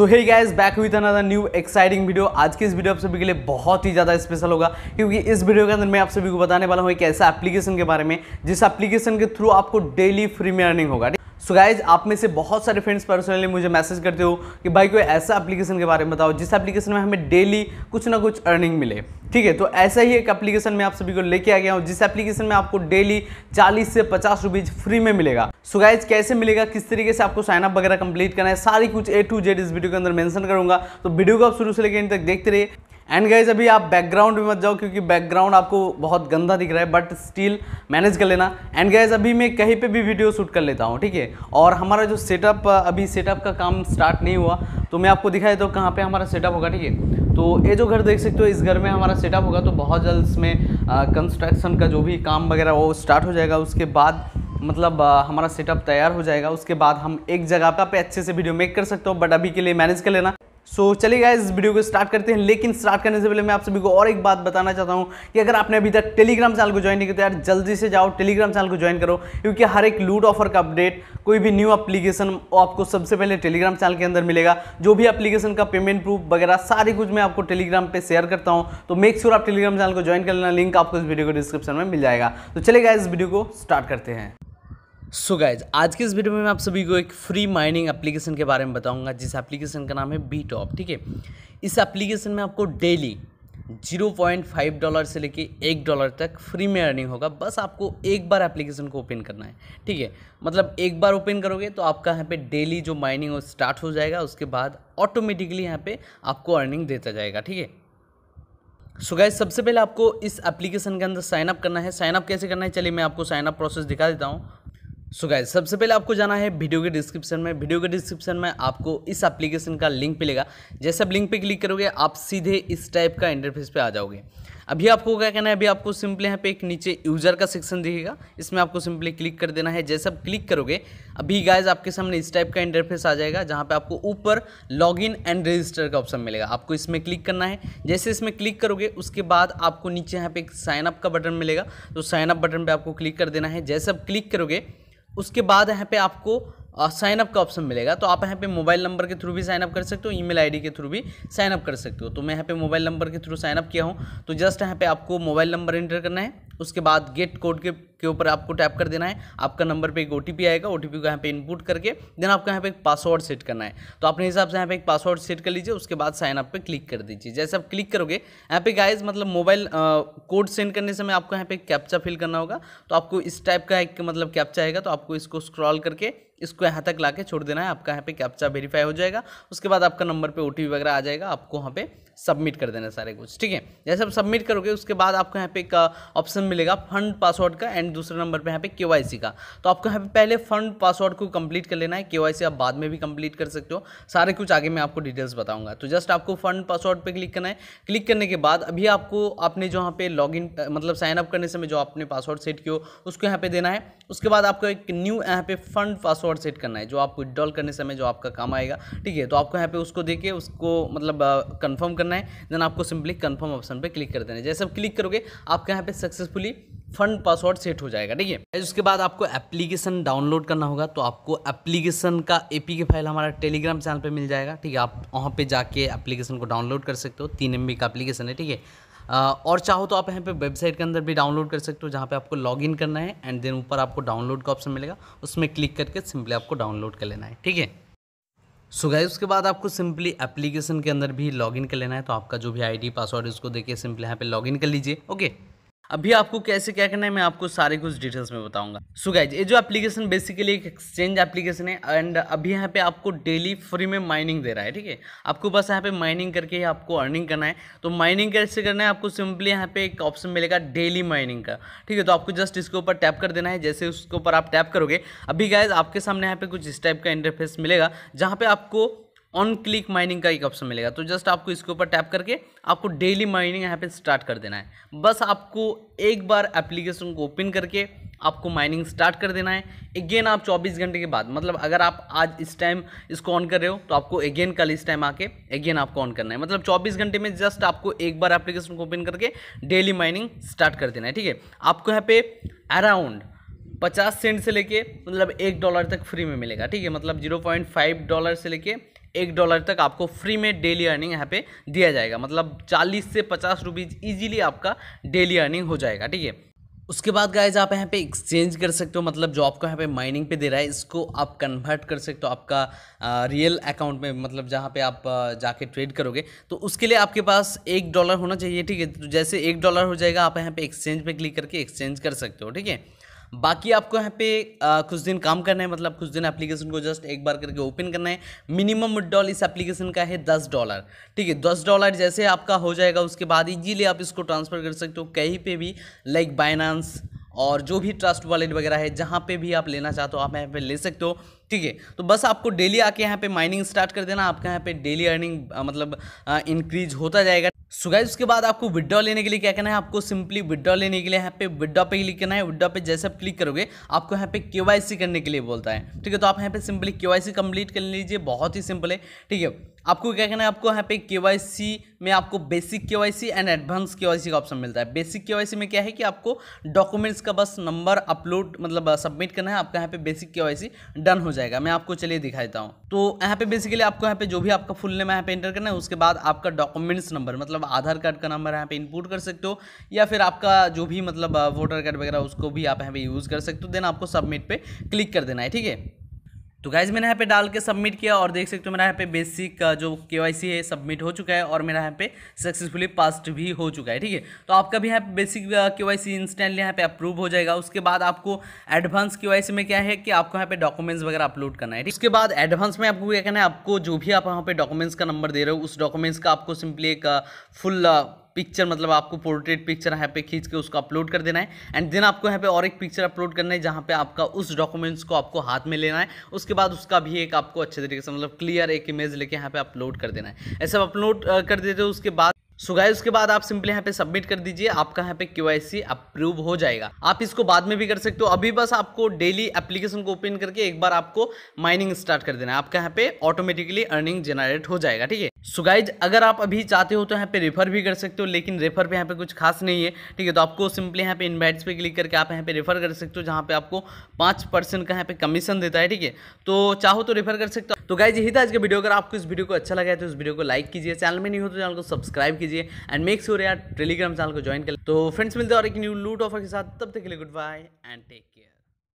so hey guys back with another new exciting video आज की इस वीडियो आप सभी के लिए बहुत ही ज़्यादा स्पेशल होगा क्योंकि इस वीडियो के अंदर मैं आप सभी को बताने वाला हूँ एक ऐसा एप्लीकेशन के बारे में जिस एप्लीकेशन के थ्रू आपको डेली फ्री में अर्निंग होगा सो गाइज आप में से बहुत सारे फ्रेंड्स पर्सनली मुझे मैसेज करते हो कि भाई कोई ऐसा एप्लीकेशन के बारे में बताओ जिस एप्लीकेशन में हमें डेली कुछ ना कुछ अर्निंग मिले ठीक है तो ऐसा ही एक एप्लीकेशन में आप सभी को लेके आ गया हूँ जिस एप्लीकेशन में आपको डेली 40 से 50 रुपीज फ्री में मिलेगा सो so गाइज कैसे मिलेगा किस तरीके से आपको साइनअप वगैरह कंप्लीट करना है सारी कुछ ए टू जेड इस वीडियो के अंदर मेंशन करूंगा तो वीडियो को आप शुरू से लेकर इन तक देखते रहिए एंड गाइज अभी आप बैकग्राउंड भी मत जाओ क्योंकि बैकग्राउंड आपको बहुत गंदा दिख रहा है बट स्टिल मैनेज कर लेना एंड गाइज अभी मैं कहीं पे भी वीडियो शूट कर लेता हूँ ठीक है और हमारा जो सेटअप अभी सेटअप का काम स्टार्ट नहीं हुआ तो मैं आपको दिखाई तो कहाँ पे हमारा सेटअप होगा ठीक है तो ये जो घर देख सकते हो इस घर में हमारा सेटअप होगा तो बहुत जल्द इसमें कंस्ट्रक्शन का जो भी काम वगैरह वो स्टार्ट हो जाएगा उसके बाद मतलब आ, हमारा सेटअप तैयार हो जाएगा उसके बाद हम एक जगह पे अच्छे से वीडियो मेक कर सकते हो बट अभी के लिए मैनेज कर लेना सो so, चलिए गाइस इस वीडियो को स्टार्ट करते हैं लेकिन स्टार्ट करने से पहले मैं आप सभी को और एक बात बताना चाहता हूँ कि अगर आपने अभी तक टेलीग्राम चैनल को ज्वाइन नहीं किया तो यार जल्दी से जाओ टेलीग्राम चैनल को ज्वाइन करो क्योंकि हर एक लूट ऑफर का अपडेट कोई भी न्यू एप्लीकेशन आपको सबसे पहले टेलीग्राम चैनल के अंदर मिलेगा जो भी अप्लीकेशन का पेमेंट प्रूफ वगैरह सारी कुछ मैं आपको टेलीग्राम पर शेयर करता हूँ तो मेक श्योर आप टेलीग्राम चैनल को ज्वाइन कर लेना लिंक आपको इस वीडियो को डिस्क्रिप्शन में मिल जाएगा तो चलेगा इस वीडियो को स्टार्ट करते हैं सो so गाइज आज के इस वीडियो में मैं आप सभी को एक फ्री माइनिंग एप्लीकेशन के बारे में बताऊंगा जिस एप्लीकेशन का नाम है बी टॉप ठीक है इस एप्लीकेशन में आपको डेली 0.5 डॉलर से लेके एक डॉलर तक फ्री में अर्निंग होगा बस आपको एक बार एप्लीकेशन को ओपन करना है ठीक है मतलब एक बार ओपन करोगे तो आपका यहाँ पे डेली जो माइनिंग वो स्टार्ट हो जाएगा उसके बाद ऑटोमेटिकली यहाँ पे आपको अर्निंग देता जाएगा ठीक है सो गाइज सबसे पहले आपको इस एप्लीकेशन के अंदर साइनअप करना है साइनअप कैसे करना है चलिए मैं आपको साइनअप प्रोसेस दिखा देता हूँ सो गाइज सबसे पहले आपको जाना है वीडियो के डिस्क्रिप्शन में वीडियो के डिस्क्रिप्शन में आपको इस एप्लीकेशन का लिंक मिलेगा जैसे आप लिंक पे क्लिक करोगे आप सीधे इस टाइप का इंटरफेस पे आ जाओगे अभी आपको क्या कहना है अभी आपको सिंपली यहाँ पे एक नीचे यूज़र का सेक्शन दिखेगा इसमें आपको सिंपली क्लिक कर देना है जैसे आप क्लिक करोगे अभी गाइज आपके सामने इस टाइप का इंटरफेस आ जाएगा जहाँ पर आपको ऊपर इन एंड रजिस्टर का ऑप्शन मिलेगा आपको इसमें क्लिक करना है जैसे इसमें क्लिक करोगे उसके बाद आपको नीचे यहाँ पे एक साइनअप का बटन मिलेगा तो साइनअप बटन पर आपको क्लिक कर देना है जैसे आप क्लिक करोगे उसके बाद यहाँ पे आपको साइनअप का ऑप्शन मिलेगा तो आप यहाँ पे मोबाइल नंबर के थ्रू भी साइनअप कर सकते हो ईमेल आईडी के थ्रू भी साइनअप कर सकते हो तो मैं यहाँ पे मोबाइल नंबर के थ्रू साइनअप किया हूँ तो जस्ट यहाँ पे आपको मोबाइल नंबर एंटर करना है उसके बाद गेट कोड के के ऊपर आपको टैप कर देना है आपका नंबर पे एक ओ आएगा ओ को यहाँ पे इनपुट करके देन आपको यहाँ पे एक पासवर्ड सेट करना है तो अपने हिसाब से यहाँ पे एक पासवर्ड सेट कर लीजिए उसके बाद साइन अप पे क्लिक कर दीजिए जैसे आप क्लिक करोगे यहाँ पे गाइज मतलब मोबाइल कोड सेंड करने समय आपको यहाँ पे कैप्चा फिल करना होगा तो आपको इस टाइप का एक मतलब कैप्चा आएगा तो आपको इसको स्क्रॉल करके इसको यहाँ तक ला के छोड़ देना है आपका यहाँ पे कैप्चा वेरीफाई हो जाएगा उसके बाद आपका नंबर पे ओ वगैरह आ जाएगा आपको वहाँ पे सबमिट कर देना सारे कुछ ठीक है जैसे आप सबमिट करोगे उसके बाद आपको यहाँ पे एक ऑप्शन मिलेगा फंड पासवर्ड का एंड देन दूसरे नंबर पे यहाँ पे के का तो आपको यहाँ पे पहले फंड पासवर्ड को कंप्लीट कर लेना है के आप बाद में भी कंप्लीट कर सकते हो सारे कुछ आगे मैं आपको डिटेल्स बताऊंगा तो जस्ट आपको फंड पासवर्ड पे क्लिक करना है क्लिक करने के बाद अभी आपको आपने जो यहाँ पे लॉग मतलब साइन अप करने समय जो आपने पासवर्ड सेट किया उसको यहाँ पे देना है उसके बाद आपको एक न्यू यहाँ पे फंड पासवर्ड सेट करना है जो आपको विड्रॉल करने समय जो आपका काम आएगा ठीक है तो आपको यहाँ पे उसको देके उसको मतलब कन्फर्म करना है देन आपको सिंपली कन्फर्म ऑप्शन पर क्लिक कर देना है जैसे आप क्लिक करोगे आपके यहाँ पे सक्सेसफुली फंड पासवर्ड सेट हो जाएगा ठीक है उसके बाद आपको एप्लीकेशन डाउनलोड करना होगा तो आपको एप्लीकेशन का पी के फाइल हमारा टेलीग्राम चैनल पे मिल जाएगा ठीक है आप वहाँ पे जाके एप्लीकेशन को डाउनलोड कर सकते हो तीन एम का एप्लीकेशन है ठीक है और चाहो तो आप यहाँ पे वेबसाइट के अंदर भी डाउनलोड कर सकते हो जहाँ पे आपको लॉगिन करना है एंड देन ऊपर आपको डाउनलोड का ऑप्शन मिलेगा उसमें क्लिक करके सिंपली आपको डाउनलोड कर लेना है ठीक है सो गाइस उसके बाद आपको सिंपली एप्लीकेशन के अंदर भी लॉगिन कर लेना है तो आपका जो भी आईडी पासवर्ड है उसको देखिए सिंपली यहाँ पे लॉगिन कर लीजिए ओके अभी आपको कैसे क्या करना है मैं आपको सारे कुछ डिटेल्स में बताऊंगा सो गाइज ये जो एप्लीकेशन बेसिकली एक एक्सचेंज एप्लीकेशन है एंड अभी यहाँ पे आपको डेली फ्री में माइनिंग दे रहा है ठीक है आपको बस यहाँ पे माइनिंग करके ही आपको अर्निंग करना है तो माइनिंग कैसे करना है आपको सिंपली यहाँ पे एक ऑप्शन मिलेगा डेली माइनिंग का ठीक है तो आपको जस्ट इसके ऊपर टैप कर देना है जैसे उसके ऊपर आप टैप करोगे अभी गाइज आपके सामने यहाँ पे कुछ इस टाइप का इंटरफेस मिलेगा जहाँ पे आपको ऑन क्लिक माइनिंग का एक ऑप्शन मिलेगा तो जस्ट आपको इसके ऊपर टैप करके आपको डेली माइनिंग यहाँ पे स्टार्ट कर देना है बस आपको एक बार एप्लीकेशन को ओपन करके आपको माइनिंग स्टार्ट कर देना है अगेन आप 24 घंटे के बाद मतलब अगर आप आज इस टाइम इसको ऑन कर रहे हो तो आपको अगेन कल इस टाइम आके अगेन आपको ऑन करना है मतलब 24 घंटे में जस्ट आपको एक बार एप्लीकेशन को ओपन करके डेली माइनिंग स्टार्ट कर देना है ठीक है आपको यहाँ पे अराउंड पचास सेंट से लेके मतलब एक डॉलर तक फ्री में मिलेगा ठीक है मतलब जीरो पॉइंट फाइव डॉलर से लेके एक डॉलर तक आपको फ्री में डेली अर्निंग यहाँ पे दिया जाएगा मतलब चालीस से पचास रुपीज़ ईजिली आपका डेली अर्निंग हो जाएगा ठीक है उसके बाद गाइज आप यहाँ पे एक्सचेंज कर सकते हो मतलब जो आपको यहाँ पे माइनिंग पे दे रहा है इसको आप कन्वर्ट कर सकते हो आपका आ, रियल अकाउंट में मतलब जहाँ पे आप जाके ट्रेड करोगे तो उसके लिए आपके पास एक डॉलर होना चाहिए ठीक है तो जैसे एक डॉलर हो जाएगा आप यहाँ पे एक्सचेंज पे क्लिक करके एक्सचेंज कर सकते हो ठीक है बाकी आपको यहाँ पे आ, कुछ दिन काम करना है मतलब कुछ दिन एप्लीकेशन को जस्ट एक बार करके ओपन करना है मिनिमम विड्रॉल इस एप्लीकेशन का है दस डॉलर ठीक है दस डॉलर जैसे आपका हो जाएगा उसके बाद इजीली आप इसको ट्रांसफ़र कर सकते हो कहीं पे भी लाइक बाइनांस और जो भी ट्रस्ट वॉलेट वगैरह है जहाँ पे भी आप लेना चाहते हो आप यहाँ पे ले सकते हो ठीक है तो बस आपको डेली आके यहाँ पे माइनिंग स्टार्ट कर देना आपका यहाँ पे डेली अर्निंग मतलब इंक्रीज होता जाएगा सो उसके बाद आपको विड्रॉ लेने के लिए क्या करना है आपको सिंपली विड्रॉ लेने के लिए यहाँ पे विड्रॉ पे क्लिक करना है विड्रॉ पे जैसे आप क्लिक करोगे आपको यहाँ पे केवाईसी करने के लिए बोलता है ठीक है तो आप यहाँ पे सिंपली केवाईसी कंप्लीट कर लीजिए बहुत ही सिंपल है ठीक है आपको क्या करना है आपको यहाँ पे केवाईसी में आपको बेसिक सी एंड एडवांस केवाईसी का ऑप्शन मिलता है बेसिक सी में क्या है कि आपको डॉक्यूमेंट्स का बस नंबर अपलोड मतलब सबमिट करना है आपका यहाँ पे बेसिक केवाईसी डन हो जाए जाएगा मैं आपको चलिए दिखा देता हूँ तो यहाँ पे बेसिकली आपको यहाँ पे जो भी आपका फुल नेम यहाँ पे एंटर करना है उसके बाद आपका डॉक्यूमेंट्स नंबर मतलब आधार कार्ड का नंबर यहाँ पे इनपुट कर सकते हो या फिर आपका जो भी मतलब वोटर कार्ड वगैरह उसको भी आप यहाँ पे यूज़ कर सकते हो देन आपको सबमिट पर क्लिक कर देना है ठीक है तो गाइज मैंने यहाँ पे डाल के सबमिट किया और देख सकते हो मेरा यहाँ पे बेसिक जो के है सबमिट हो चुका है और मेरा यहाँ पे सक्सेसफुली पास्ट भी हो चुका है ठीक है तो आपका भी यहाँ पे बेसिक के वाई सी इंस्टेंटली यहाँ पे अप्रूव हो जाएगा उसके बाद आपको एडवांस के में क्या है कि आपको यहाँ पे डॉक्यूमेंट्स वगैरह अपलोड करना है ठीक उसके बाद एडवांस में आपको क्या करना है आपको जो भी आप यहाँ पे डॉक्यूमेंट्स का नंबर दे रहे हो उस डॉक्यूमेंट्स का आपको सिंपली एक फुल पिक्चर मतलब आपको पोर्ट्रेट पिक्चर यहाँ पे खींच के उसको अपलोड कर देना है एंड देन आपको यहाँ पे और एक पिक्चर अपलोड करना है जहाँ पे आपका उस डॉक्यूमेंट्स को आपको हाथ में लेना है उसके बाद उसका भी एक आपको अच्छे तरीके से मतलब क्लियर एक इमेज लेके यहाँ पे अपलोड कर देना है ऐसे अपलोड कर देते हो उसके बाद सो उसके बाद आप सिंपली यहाँ पे सबमिट कर दीजिए आपका यहाँ पे केवाईसी अप्रूव हो जाएगा आप इसको बाद में भी कर सकते हो अभी बस आपको डेली एप्लीकेशन को ओपन करके एक बार आपको माइनिंग स्टार्ट कर देना है आपका यहाँ पे ऑटोमेटिकली अर्निंग जनरेट हो जाएगा ठीक है सो so गाइज अगर आप अभी चाहते हो तो यहाँ पे रेफर भी कर सकते हो लेकिन रेफर पे यहाँ पे कुछ खास नहीं है ठीक है तो आपको सिंपली यहाँ पे इनवाइट्स पे क्लिक करके आप यहाँ पे रेफर कर सकते हो जहाँ पे आपको पाँच परसेंट का यहाँ पे कमीशन देता है ठीक है तो चाहो तो रेफर कर सकते हो तो गाइज यही था आज का वीडियो अगर आपको इस वीडियो को अच्छा लगा है तो इस वीडियो को लाइक कीजिए चैनल में नहीं हो तो चैनल को सब्सक्राइब कीजिए एंड मेक श्योर यार टेलीग्राम चैनल को ज्वाइन कर तो फ्रेंड्स मिलते हैं और एक न्यू लूट ऑफर के साथ तब तक के लिए good bye and take care